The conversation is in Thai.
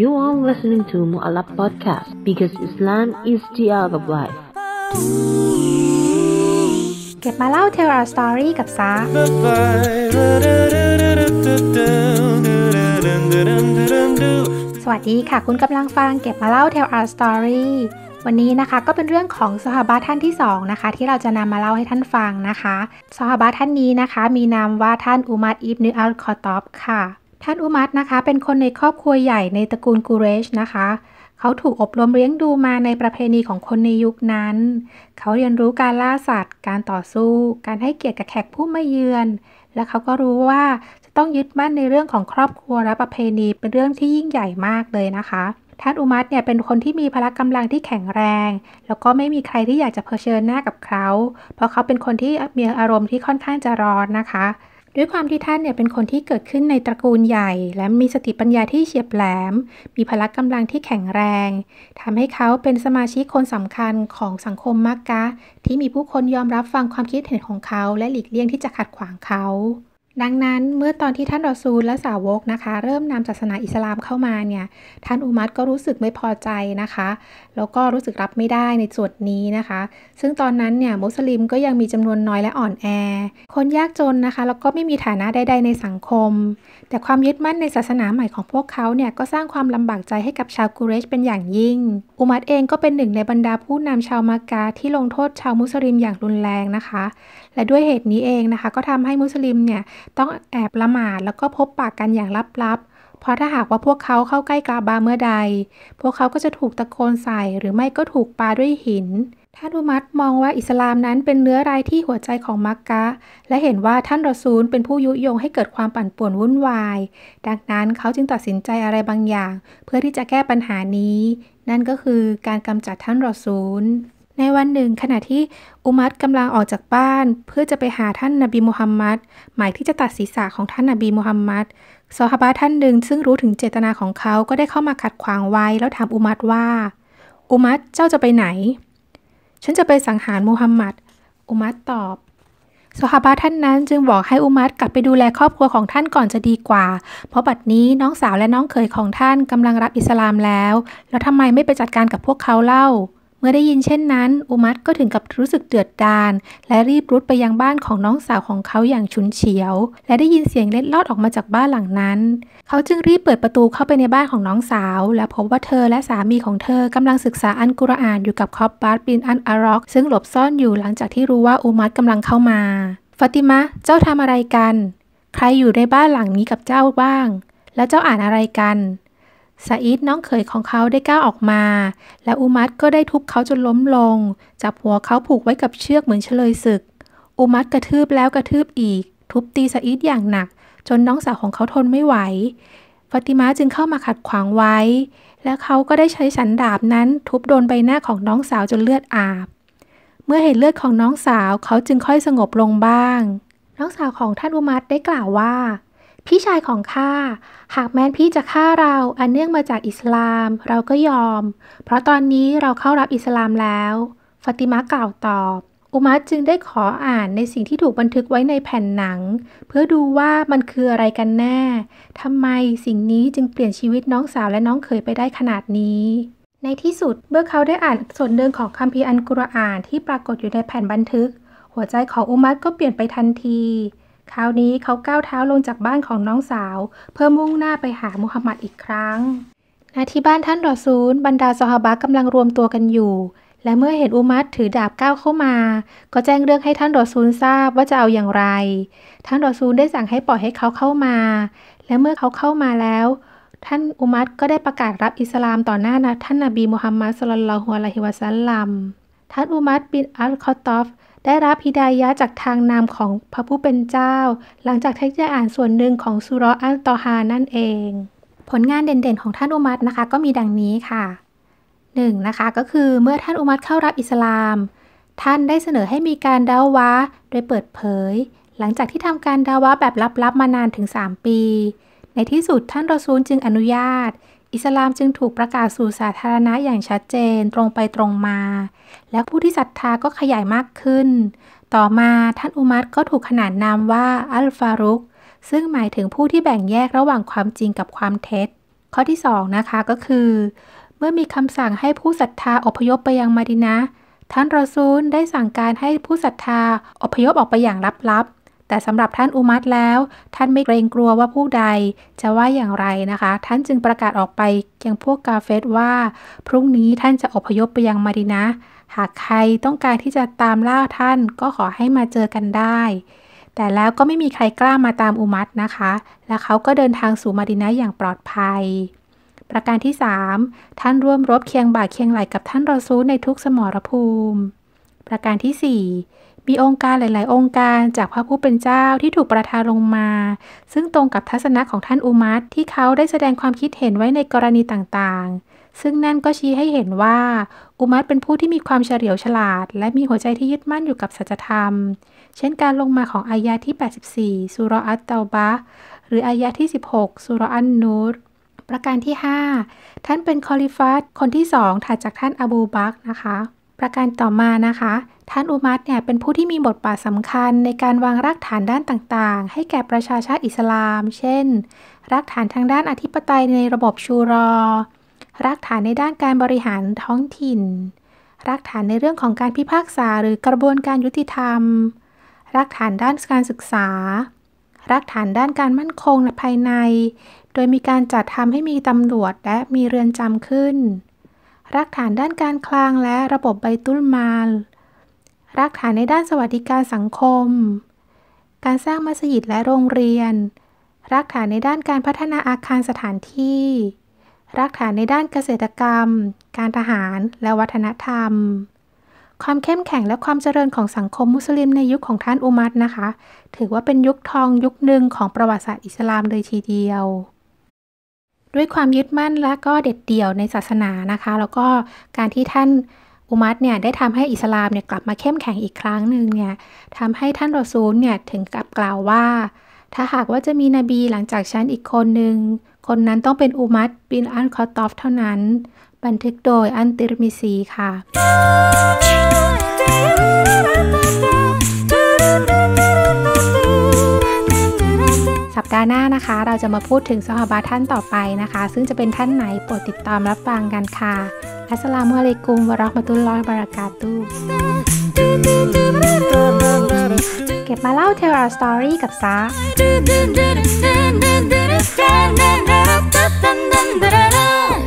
You are listening to Mu'alab Podcast because Islam is the art of life. เก็บมาเล่า Tell Our Story กับซาสวัสดีค่ะคุณกำลังฟังเก็บมาเล่า Tell Our Story วันนี้นะคะก็เป็นเรื่องของสหบาท่านที่2นะคะ ที่เราจะนำมาเล่าให้ท่านฟังนะคะ สหบาท่านนี้นะคะมีนามว่าท่านอุมัดอิบนุอัลคอตอบค่ะท่านอุมัตนะคะ เป็นคนในครอบครัวใหญ่ในตระกูลกูเรชนะคะ เขาถูกอบรมเลี้ยงดูมาในประเพณีของคนในยุคนั้น เขาเรียนรู้การล่าสัตว์ การต่อสู้ การให้เกียรติกับแขกผู้มาเยือน และเขาก็รู้ว่าจะต้องยึดมั่นในเรื่องของครอบครัว และประเพณีเป็นเรื่องที่ยิ่งใหญ่มากเลยนะคะ ท่านอุมัตเนี่ยเป็นคนที่มีพละกำลังที่แข็งแรง แล้วก็ไม่มีใครที่อยากจะเผชิญหน้ากับเขาเพราะเขาเป็นคนที่มีอารมณ์ที่ค่อนข้างจะร้อนนะคะด้วยความที่ท่านเนี่ยเป็นคนที่เกิดขึ้นในตระกูลใหญ่ และมีสติปัญญาที่เฉียบแหลม มีพละกกำลังที่แข็งแรง ทำให้เขาเป็นสมาชิกคนสำคัญของสังคมมักกะ ที่มีผู้คนยอมรับฟังความคิดเห็นของเขา และหลีกเลี่ยงที่จะขัดขวางเขาดังนั้นเมื่อตอนที่ท่านรอซูลและสาวกนะคะเริ่มนำศาสนาอิสลามเข้ามาเนี่ยท่านอุมัตก็รู้สึกไม่พอใจนะคะแล้วก็รู้สึกรับไม่ได้ในส่วนนี้นะคะ ซึ่งตอนนั้นเนี่ยมุสลิมก็ยังมีจำนวนน้อยและอ่อนแอ คนยากจนนะคะแล้วก็ไม่มีฐานะใด ๆ ในสังคม แต่ความยึดมั่นในศาสนาใหม่ของพวกเขาเนี่ยก็สร้างความลำบากใจให้กับชาวกุเรชเป็นอย่างยิ่ง อุมัตเองก็เป็นหนึ่งในบรรดาผู้นำชาวมากาที่ลงโทษชาวมุสลิมอย่างรุนแรงนะคะและด้วยเหตุนี้เองนะคะ ก็ทำให้มุสลิมเนี่ย ต้องแอบละหมาดแล้วก็พบปากกันอย่างลับๆ เพราะถ้าหากว่าพวกเขาเข้าใกล้กาบาเมื่อใด พวกเขาก็จะถูกตะโกนใส่หรือไม่ก็ถูกปาด้วยหิน ท่านอุมัตมองว่าอิสลามนั้นเป็นเนื้อรายที่หัวใจของมักกะ และเห็นว่าท่านรอซูล เป็นผู้ยุยงให้เกิดความปั่นป่วนวุ่นวาย ดังนั้นเขาจึงตัดสินใจอะไรบางอย่าง เพื่อที่จะแก้ปัญหานี้ นั่นก็คือการกำจัดท่านรอซูลในวันหนึ่งขณะที่อุมัดกำลังออกจากบ้าน เพื่อจะไปหาท่านนาบีมุฮัมมัดหมายที่จะตัดศีรษะของท่านนาบีมุฮัมมัดซอฮาบะท่านหนึ่ง ซึ่งรู้ถึงเจตนาของเขาก็ได้เข้ามาขัดขวางไว้ แล้วถามอุมัดว่า อุมัดเจ้าจะไปไหน ฉันจะไปสังหารมุฮัมมัดอุมัดตอบซฮาบะท่านนั้นจึงบอกให้อุมัดกลับไปดูแลครอบครัวของท่านก่อนจะดีกว่า เพราะบัดนี้น้องสาวและน้องเขยของท่านกำลังรับอิสลามแล้ว แล้วทำไมไม่ไปจัดการกับพวกเขาเล่าเมื่อได้ยินเช่นนั้น อุมัตก็ถึงกับรู้สึกเดือดดาล และรีบรุดไปยังบ้านของน้องสาวของเขาอย่างฉุนเฉียว และได้ยินเสียงเล็ดลอดออกมาจากบ้านหลังนั้น เขาจึงรีบเปิดประตูเข้าไปในบ้านของน้องสาว และพบว่าเธอและสามีของเธอกำลังศึกษาอันกุรอานอยู่กับคอปบาร์บินอันอารอกซึ่งหลบซ่อนอยู่หลังจากที่รู้ว่าอุมัตกำลังเข้ามาฟาติมะเจ้าทำอะไรกัน ใครอยู่ในบ้านหลังนี้กับเจ้าบ้าง แล้วเจ้าอ่านอะไรกันซาอิดน้องเขยของเขาได้ก้าวออกมา และอุมัดก็ได้ทุบเขาจนล้มลง จับหัวเขาผูกไว้กับเชือกเหมือนเฉลยศึก อุมัดกระทืบแล้วกระทืบอีก ทุบตีซาอิดอย่างหนัก จนน้องสาวของเขาทนไม่ไหวฟาติมาจึงเข้ามาขัดขวางไว้ และเขาก็ได้ใช้สันดาบนั้นทุบโดนใบหน้าของน้องสาวจนเลือดอาบ เมื่อเห็นเลือดของน้องสาวเขาจึงค่อยสงบลงบ้าง น้องสาวของท่านอุมัดได้กล่าวว่าพี่ชายของข้า หากแม้นพี่จะฆ่าเราอันเนื่องมาจากอิสลามเราก็ยอม เพราะตอนนี้เราเข้ารับอิสลามแล้วฟาติมะกล่าวตอบ อุมัดจึงได้ขออ่านในสิ่งที่ถูกบันทึกไว้ในแผ่นหนัง เพื่อดูว่ามันคืออะไรกันแน่ทำไมสิ่งนี้จึงเปลี่ยนชีวิตน้องสาวและน้องเขยไปได้ขนาดนี้ ในที่สุดเมื่อเขาได้อ่านส่วนหนึ่งของคัมภีร์อันกุรอานที่ปรากฏอยู่ในแผ่นบันทึก หัวใจของอุมัดก็เปลี่ยนไปทันทีคราวนี้เขาก้าวเท้าลงจากบ้านของน้องสาว เพื่อมุ่งหน้าไปหามุฮัมมัดอีกครั้ง ณ ที่บ้านท่านรอซูล บรรดาซอฮาบะกำลังรวมตัวกันอยู่ และเมื่อเห็นอุมัดถือดาบก้าวเข้ามา ก็แจ้งเรื่องให้ท่านรอซูลทราบว่าจะเอาอย่างไร ท่านรอซูลได้สั่งให้ปล่อยให้เขาเข้ามา และเมื่อเขาเข้ามาแล้ว ท่านอุมัดก็ได้ประกาศรับอิสลามต่อหน้านะท่านนาบีมุฮัมมัดสุลลัลฮุอะลัยฮิวะซัลลัม ท่านอุมัตบินอัลคอตอฟได้รับฮิดายะจากทางนามของพระผู้เป็นเจ้า หลังจากที่ได้อ่านส่วนหนึ่งของสุรอัลตอฮานั่นเอง ผลงานเด่นๆของท่านอุมัตนะคะก็มีดังนี้ค่ะ 1. นะคะก็คือเมื่อท่านอุมัตเข้ารับอิสลาม ท่านได้เสนอให้มีการดาวะโดยเปิดเผย หลังจากที่ทำการดาวะแบบลับๆมานานถึง 3 ปี ในที่สุดท่านรอซูลจึงอนุญาตอิสลามจึงถูกประกาศสู่สาธารณะอย่างชัดเจนตรงไปตรงมา และผู้ที่ศรัทธาก็ขยายมากขึ้น ต่อมาท่านอุมัรก็ถูกขนานนามว่า อัลฟารุก ซึ่งหมายถึงผู้ที่แบ่งแยกระหว่างความจริงกับความเท็จ ข้อที่ 2 นะคะก็คือ เมื่อมีคำสั่งให้ผู้ศรัทธาอพยพไปยังมาดินะ ท่านรอซูลได้สั่งการให้ผู้ศรัทธาอพยพออกไปอย่างลับๆแต่สำหรับท่านอุมัตแล้ว ท่านไม่เกรงกลัวว่าผู้ใดจะว่าอย่างไรนะคะ ท่านจึงประกาศออกไปยังพวกกาเฟสว่า พรุ่งนี้ท่านจะอพยพไปยังมาดินะหากใครต้องการที่จะตามล่าท่านก็ขอให้มาเจอกันได้ แต่แล้วก็ไม่มีใครกล้ามาตามอุมัตนะคะ และเขาก็เดินทางสู่มาดินะอย่างปลอดภัย ประการที่ 3 ท่านร่วมรบเคียงบ่าเคียงไหลกับท่านรอซูในทุกสมรภูมิประการที่ 4 มีองค์การหลาย ๆ องค์การจากพระผู้เป็นเจ้าที่ถูกประทานลงมา ซึ่งตรงกับทัศนะของท่านอุมัตที่เขาได้แสดงความคิดเห็นไว้ในกรณีต่างๆ ซึ่งนั่นก็ชี้ให้เห็นว่า อุมัตเป็นผู้ที่มีความเฉลียวฉลาด และมีหัวใจที่ยึดมั่นอยู่กับสัจธรรม เช่นการลงมาของอายะที่ 84สุรอัตเตาบะหรืออายะที่ 16สุรอันนูรประการที่ 5 ท่านเป็นคอลิฟัตคนที่สองถัดจากท่านอบูบักนะคะประการต่อมานะคะ ท่านอุมัตเนี่ยเป็นผู้ที่มีบทบาทสำคัญ ในการวางรากฐานด้านต่างๆ ให้แก่ประชาชาติอิสลาม เช่นรากฐานทางด้านอธิปไตยในระบบชูรอรากฐานในด้านการบริหารท้องถิ่นรากฐานในเรื่องของการพิพากษาหรือกระบวนการยุติธรรมรากฐานด้านการศึกษารากฐานด้านการมั่นคงและภายใน โดยมีการจัดทำให้มีตำรวจและมีเรือนจำขึ้นรากฐานด้านการคลังและระบบใบตุลมาลรากฐานในด้านสวัสดิการสังคม การสร้างมัสยิดและโรงเรียน รากฐานในด้านการพัฒนาอาคารสถานที่ รากฐานในด้านเกษตรกรรม การทหารและวัฒนธรรม ความเข้มแข็งและความเจริญของสังคมมุสลิมในยุคของท่านอุมัตนะคะ ถือว่าเป็นยุคทองยุคหนึ่งของประวัติศาสตร์อิสลามเลยทีเดียวด้วยความยึดมั่นและก็เด็ดเดี่ยวในศาสนานะคะ แล้วก็การที่ท่านอุมัตเนี่ยได้ทำให้อิสลามเนี่ยกลับมาเข้มแข็งอีกครั้งหนึ่งเนี่ยทำให้ท่านรอซูลเนี่ย ถึงกับกล่าวว่า ถ้าหากว่าจะมีนบีหลังจากฉันอีกคนหนึ่งคนนั้นต้องเป็นอุมัตบินอันคอตอฟเท่านั้น บันทึกโดยอันติรมิซีค่ะดาห์หน้านะคะ เราจะมาพูดถึงสหบาท่านต่อไปนะคะ ซึ่งจะเป็นท่านไหนโปรดติดตามรับฟังกันค่ะอัสสลามุอะลัยกุมวะราะห์มะตุลลอฮิวะบะเราะกาตุเก็บมาเล่าเทลอาสตอรี่กับซาา